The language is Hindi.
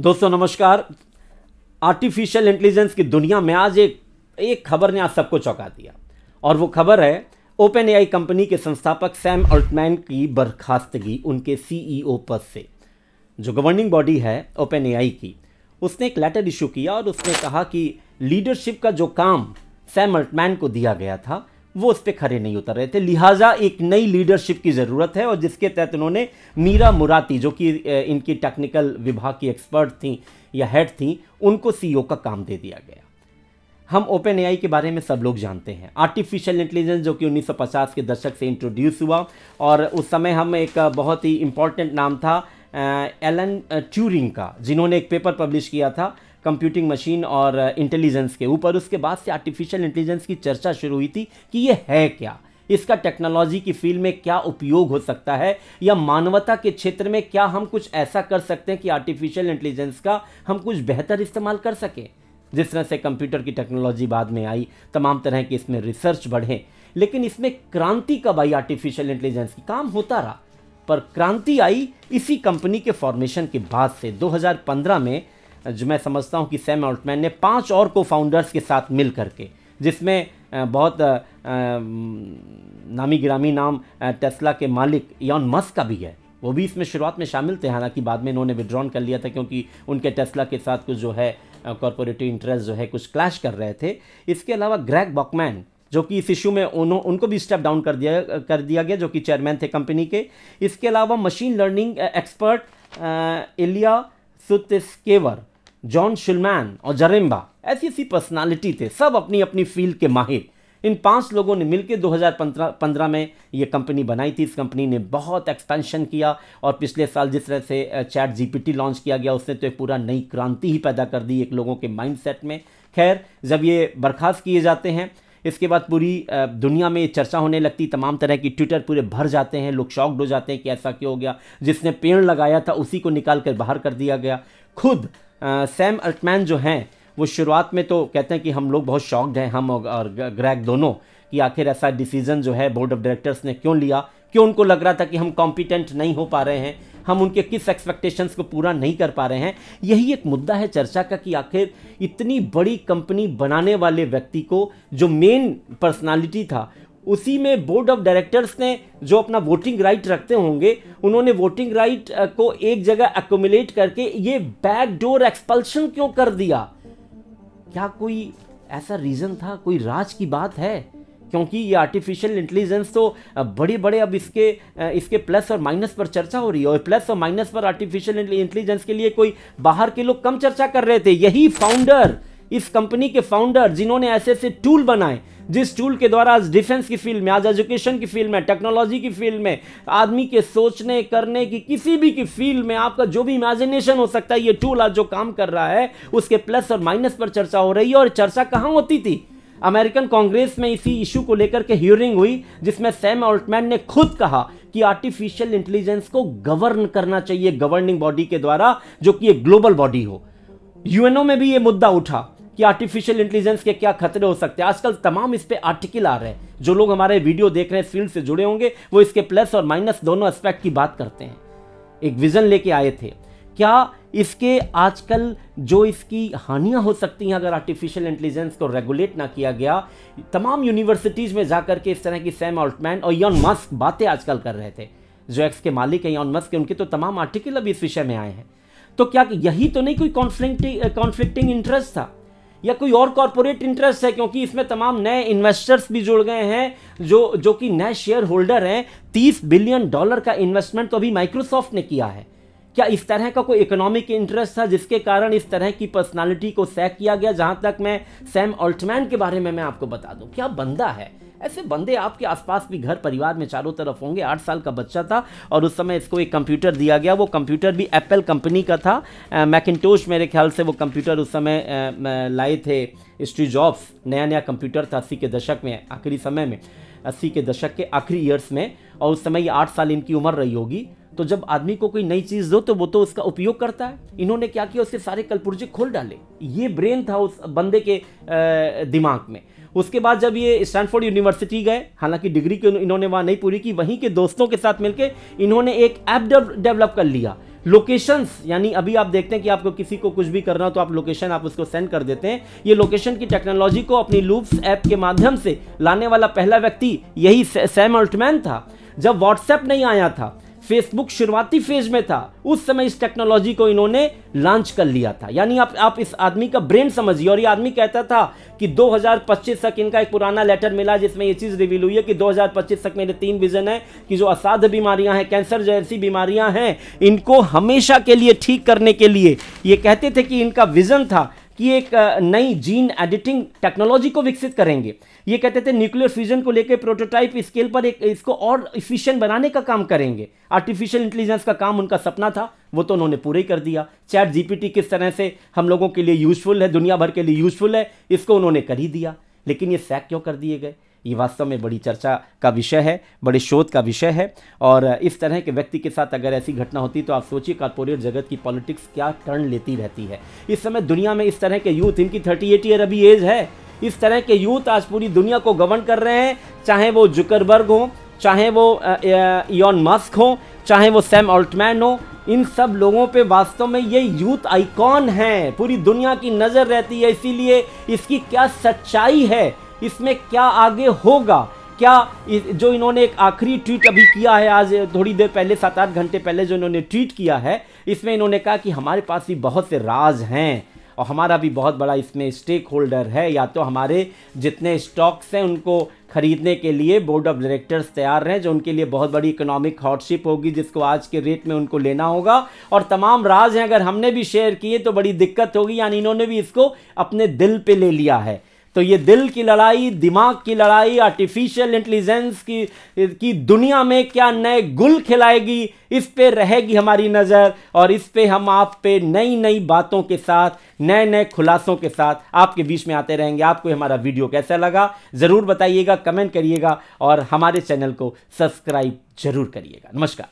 दोस्तों नमस्कार आर्टिफिशियल इंटेलिजेंस की दुनिया में आज एक एक खबर ने आज सबको चौंका दिया और वो खबर है ओपन एआई कंपनी के संस्थापक सैम अल्टमैन की बर्खास्तगी उनके सीईओ e पद से जो गवर्निंग बॉडी है ओपन एआई की उसने एक लेटर इशू किया और उसने कहा कि लीडरशिप का जो काम सैम अल्टमैन को दिया गया था वो उस पर खड़े नहीं उतर रहे थे लिहाजा एक नई लीडरशिप की ज़रूरत है और जिसके तहत उन्होंने मीरा मुराती जो कि इनकी टेक्निकल विभाग की एक्सपर्ट थी या हेड थी उनको सी e का काम दे दिया गया हम ओपन एआई के बारे में सब लोग जानते हैं आर्टिफिशियल इंटेलिजेंस जो कि 1950 के दशक से इंट्रोड्यूस हुआ और उस समय हम एक बहुत ही इम्पॉर्टेंट नाम था एलन ट्यूरिंग का जिन्होंने एक पेपर पब्लिश किया था कंप्यूटिंग मशीन और इंटेलिजेंस uh, के ऊपर उसके बाद से आर्टिफिशियल इंटेलिजेंस की चर्चा शुरू हुई थी कि ये है क्या इसका टेक्नोलॉजी की फील्ड में क्या उपयोग हो सकता है या मानवता के क्षेत्र में क्या हम कुछ ऐसा कर सकते हैं कि आर्टिफिशियल इंटेलिजेंस का हम कुछ बेहतर इस्तेमाल कर सकें जिस तरह से कंप्यूटर की टेक्नोलॉजी बाद में आई तमाम तरह की इसमें रिसर्च बढ़े लेकिन इसमें क्रांति कब आई आर्टिफिशियल इंटेलिजेंस की काम होता रहा पर क्रांति आई इसी कंपनी के फॉर्मेशन के बाद से 2015 में जो मैं समझता हूँ कि सैम ऑल्टमैन ने पांच और को फाउंडर्स के साथ मिल करके जिसमें बहुत नामी गिरामी नाम टेस्ला के मालिक यान मस्क का भी है वो भी इसमें शुरुआत में शामिल थे हालांकि बाद में इन्होंने विड्रॉन कर लिया था क्योंकि उनके टेस्ला के साथ कुछ जो है कॉरपोरेटिव इंटरेस्ट जो है कुछ क्लैश कर रहे थे इसके अलावा ग्रैग बॉकमैन जो कि इस इशू में उन्हों उनको भी स्टेप डाउन कर दिया कर दिया गया जो कि चेयरमैन थे कंपनी के इसके अलावा machine learning expert Ilya Sutskever John Schulman और जरेम्बा ऐसी ऐसी पर्सनालिटी थे सब अपनी अपनी फील्ड के माहिर इन पांच लोगों ने मिलकर 2015 में ये कंपनी बनाई थी इस कंपनी ने बहुत एक्सपेंशन किया और पिछले साल जिस तरह से चैट जीपीटी लॉन्च किया गया उसने तो एक पूरा नई क्रांति ही पैदा कर दी एक लोगों के माइंडसेट में खैर जब ये बर्खास्त किए जाते हैं इसके बाद पूरी दुनिया में चर्चा होने लगती तमाम तरह की ट्विटर पूरे भर जाते हैं लोग शॉक्ड हो जाते हैं कि ऐसा क्यों हो गया जिसने पेड़ लगाया था उसी को निकाल कर बाहर कर दिया गया खुद सैम अल्टमैन जो हैं वो शुरुआत में तो कहते हैं कि हम लोग बहुत शॉक्ड हैं हम और ग्रैग दोनों कि आखिर ऐसा डिसीजन जो है बोर्ड ऑफ डायरेक्टर्स ने क्यों लिया क्यों उनको लग रहा था कि हम कॉम्पिटेंट नहीं हो पा रहे हैं हम उनके किस एक्सपेक्टेशंस को पूरा नहीं कर पा रहे हैं यही एक मुद्दा है चर्चा का कि आखिर इतनी बड़ी कंपनी बनाने वाले व्यक्ति को जो मेन पर्सनालिटी था उसी में बोर्ड ऑफ डायरेक्टर्स ने जो अपना वोटिंग राइट रखते होंगे उन्होंने वोटिंग राइट को एक जगह एकोमिलेट करके ये बैकडोर एक्सपल्शन क्यों कर दिया क्या कोई ऐसा रीज़न था कोई राज की बात है क्योंकि ये आर्टिफिशियल इंटेलिजेंस तो बड़े बड़े अब इसके इसके प्लस और माइनस पर चर्चा हो रही है और प्लस और माइनस पर आर्टिफिशियल इंटेलिजेंस के लिए कोई बाहर के लोग कम चर्चा कर रहे थे यही फाउंडर इस कंपनी के फाउंडर जिन्होंने ऐसे ऐसे टूल बनाए जिस टूल के द्वारा आज डिफेंस की फील्ड में आज एजुकेशन की फील्ड में टेक्नोलॉजी की फील्ड में आदमी के सोचने करने की किसी भी की फील्ड में आपका जो भी इमेजिनेशन हो सकता है ये टूल आज जो काम कर रहा है उसके प्लस और माइनस पर चर्चा हो रही है और चर्चा कहाँ होती थी अमेरिकन कांग्रेस में इसी इशू को लेकर के हियरिंग हुई जिसमें सैम ऑल्टमैन ने खुद कहा कि आर्टिफिशियल इंटेलिजेंस को गवर्न करना चाहिए गवर्निंग बॉडी के द्वारा जो कि एक ग्लोबल बॉडी हो यूएनओ में भी ये मुद्दा उठा कि आर्टिफिशियल इंटेलिजेंस के क्या खतरे हो सकते हैं आजकल तमाम इस पर आर्टिकल आ रहे हैं जो लोग हमारे वीडियो देख रहे हैं फील्ड से जुड़े होंगे वो इसके प्लस और माइनस दोनों एस्पेक्ट की बात करते हैं एक विजन लेके आए थे क्या इसके आजकल जो इसकी हानियां हो सकती हैं अगर आर्टिफिशियल इंटेलिजेंस को रेगुलेट ना किया गया तमाम यूनिवर्सिटीज़ में जाकर के इस तरह की सैम ऑल्टमैन और यौन मस्क बातें आजकल कर रहे थे जो एक्स के मालिक हैं यौन मस्क उनके तो तमाम आर्टिकल अभी इस विषय में आए हैं तो क्या यही तो नहीं कोई कॉन्फ्लिक्टिंग कॉन्फ्लिक्टिंग इंटरेस्ट था या कोई और कॉरपोरेट इंटरेस्ट है क्योंकि इसमें तमाम नए इन्वेस्टर्स भी जुड़ गए हैं जो जो कि नए शेयर होल्डर हैं तीस बिलियन डॉलर का इन्वेस्टमेंट तो अभी माइक्रोसॉफ्ट ने किया है क्या इस तरह का कोई इकोनॉमिक इंटरेस्ट था जिसके कारण इस तरह की पर्सनालिटी को सैक किया गया जहां तक मैं सैम ऑल्टमैन के बारे में मैं आपको बता दूं क्या बंदा है ऐसे बंदे आपके आसपास भी घर परिवार में चारों तरफ होंगे आठ साल का बच्चा था और उस समय इसको एक कंप्यूटर दिया गया वो कंप्यूटर भी एप्पल कंपनी का था मैकिनटोश मेरे ख्याल से वो कंप्यूटर उस समय लाए थे स्टीव जॉब्स नया नया कंप्यूटर था अस्सी के दशक में आखिरी समय में अस्सी के दशक के आखिरी ईयर्स में और उस समय ये आठ साल इनकी उम्र रही होगी तो जब आदमी को कोई नई चीज दो तो वो तो उसका उपयोग करता है इन्होंने क्या किया उसके सारे कलपुर्जे खोल डाले ये ब्रेन था उस बंदे के दिमाग में उसके बाद जब ये स्टैनफोर्ड यूनिवर्सिटी गए हालांकि डिग्री की इन्होंने वहाँ नहीं पूरी की वहीं के दोस्तों के साथ मिलकर इन्होंने एक ऐप डेवलप कर लिया लोकेशंस यानी अभी आप देखते हैं कि आपको किसी को कुछ भी करना हो तो आप लोकेशन आप उसको सेंड कर देते हैं ये लोकेशन की टेक्नोलॉजी को अपनी लूप्स ऐप के माध्यम से लाने वाला पहला व्यक्ति यही सैम अल्टमैन था जब व्हाट्सएप नहीं आया था फेसबुक शुरुआती फेज में था उस समय इस टेक्नोलॉजी को इन्होंने लॉन्च कर लिया था यानी आप आप इस आदमी का ब्रेन समझिए और ये आदमी कहता था कि 2025 तक इनका एक पुराना लेटर मिला जिसमें ये चीज़ रिवील हुई है कि 2025 तक मेरे तीन विजन है कि जो असाध्य बीमारियां हैं कैंसर जैसी बीमारियां हैं इनको हमेशा के लिए ठीक करने के लिए ये कहते थे कि इनका विजन था कि एक नई जीन एडिटिंग टेक्नोलॉजी को विकसित करेंगे ये कहते थे न्यूक्लियर फ्यूजन को लेकर प्रोटोटाइप स्केल पर एक इसको और इफिशियंट बनाने का काम करेंगे आर्टिफिशियल इंटेलिजेंस का काम उनका सपना था वो तो उन्होंने पूरे ही कर दिया चैट जीपीटी किस तरह से हम लोगों के लिए यूजफुल है दुनिया भर के लिए यूजफुल है इसको उन्होंने कर ही दिया लेकिन ये सैक क्यों कर दिए गए ये वास्तव में बड़ी चर्चा का विषय है बड़े शोध का विषय है और इस तरह के व्यक्ति के साथ अगर ऐसी घटना होती तो आप सोचिए कॉरपोरेट जगत की पॉलिटिक्स क्या टर्न लेती रहती है इस समय दुनिया में इस तरह के यूथ इनकी थर्टी एट ईयर अभी एज है इस तरह के यूथ आज पूरी दुनिया को गवर्न कर रहे हैं चाहे वो जुकरबर्ग हों चाहे वो ईन मस्क हों चाहे वो सैम ऑल्टमैन हो इन सब लोगों पे वास्तव में ये यूथ आइकॉन हैं पूरी दुनिया की नज़र रहती है इसीलिए इसकी क्या सच्चाई है इसमें क्या आगे होगा क्या जो इन्होंने एक आखिरी ट्वीट अभी किया है आज थोड़ी देर पहले सात आठ घंटे पहले जो इन्होंने ट्वीट किया है इसमें इन्होंने कहा कि हमारे पास भी बहुत से राज हैं और हमारा भी बहुत बड़ा इसमें स्टेक होल्डर है या तो हमारे जितने स्टॉक्स हैं उनको खरीदने के लिए बोर्ड ऑफ डायरेक्टर्स तैयार हैं जो उनके लिए बहुत बड़ी इकोनॉमिक हॉटशिप होगी जिसको आज के रेट में उनको लेना होगा और तमाम राज हैं अगर हमने भी शेयर किए तो बड़ी दिक्कत होगी यानी इन्होंने भी इसको अपने दिल पे ले लिया है तो ये दिल की लड़ाई दिमाग की लड़ाई आर्टिफिशियल इंटेलिजेंस की की दुनिया में क्या नए गुल खिलाएगी इस पे रहेगी हमारी नज़र और इस पे हम आप पे नई नई बातों के साथ नए नए खुलासों के साथ आपके बीच में आते रहेंगे आपको हमारा वीडियो कैसा लगा ज़रूर बताइएगा कमेंट करिएगा और हमारे चैनल को सब्सक्राइब जरूर करिएगा नमस्कार